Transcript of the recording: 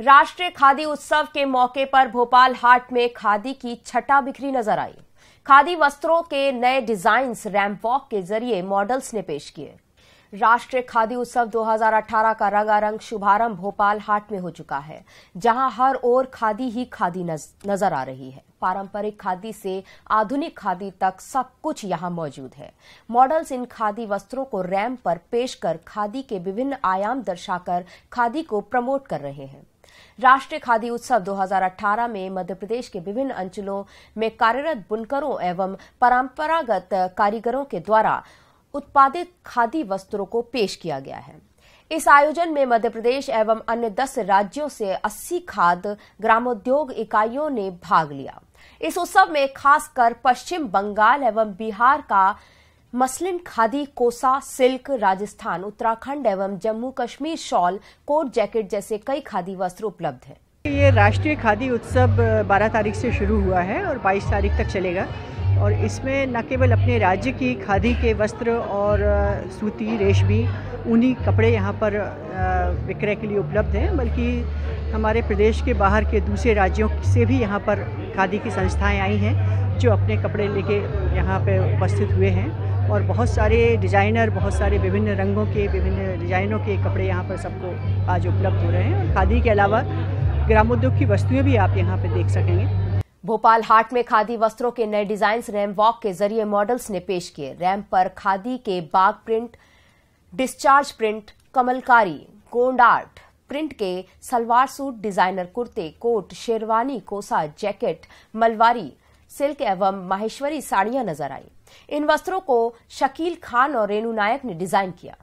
राष्ट्रीय खादी उत्सव के मौके पर भोपाल हाट में खादी की छटा बिखरी नजर आई खादी वस्त्रों के नए डिजाइन्स रैम्प वॉक के जरिए मॉडल्स ने पेश किए राष्ट्रीय खादी उत्सव 2018 का रंगारंग शुभारंभ भोपाल हाट में हो चुका है जहां हर ओर खादी ही खादी नजर आ रही है पारंपरिक खादी से आधुनिक खादी तक सब कुछ यहां मौजूद है मॉडल्स इन खादी वस्त्रों को रैम पर पेश कर खादी के विभिन्न आयाम दर्शाकर खादी को प्रमोट कर रहे हैं राष्ट्रीय खादी उत्सव 2018 में मध्य प्रदेश के विभिन्न अंचलों में कार्यरत बुनकरों एवं परंपरागत कारीगरों के द्वारा उत्पादित खादी वस्त्रों को पेश किया गया है इस आयोजन में मध्य प्रदेश एवं अन्य दस राज्यों से 80 खाद ग्रामोद्योग इकाइयों ने भाग लिया इस उत्सव में खासकर पश्चिम बंगाल एवं बिहार का मसलिन खादी कोसा सिल्क राजस्थान उत्तराखंड एवं Jammu Kashmir shawl coat jacket जैसे कई खादी वस्त्र उपलब्ध हैं ये राष्ट्रीय खादी उत्सव 12 तारीख से शुरू हुआ है और 22 तारीख तक चलेगा और इसमें न केवल अपने राज्य की खादी के वस्त्र और सूती रेशमी ऊनी कपड़े यहाँ पर विक्रय के लिए उपलब्ध हैं बल्कि हमारे प्रदेश के बाहर के दूसरे राज्यों से भी यहाँ पर खादी की संस्थाएं आई हैं जो अपने कपड़े लेके यहाँ पे उपस्थित हुए हैं और बहुत सारे डिज़ाइनर बहुत सारे विभिन्न रंगों के विभिन्न डिज़ाइनों के कपड़े यहाँ पर सबको आज उपलब्ध हो रहे हैं और खादी के अलावा ग्रामोद्योग की वस्तुएं भी आप यहाँ पर देख सकेंगे भोपाल हाट में खादी वस्त्रों के नए डिजाइन रैम वॉक के जरिए मॉडल्स ने पेश किए रैम पर खादी के Bagh print discharge print kalamkari Gond art print के सलवार सूट डिजाइनर कुर्ते coat sherwani kosa jacket मलवारी silk एवं माहेश्वरी साड़ियां नजर आई इन वस्त्रों को शकील खान और रेणु नायक ने डिजाइन किया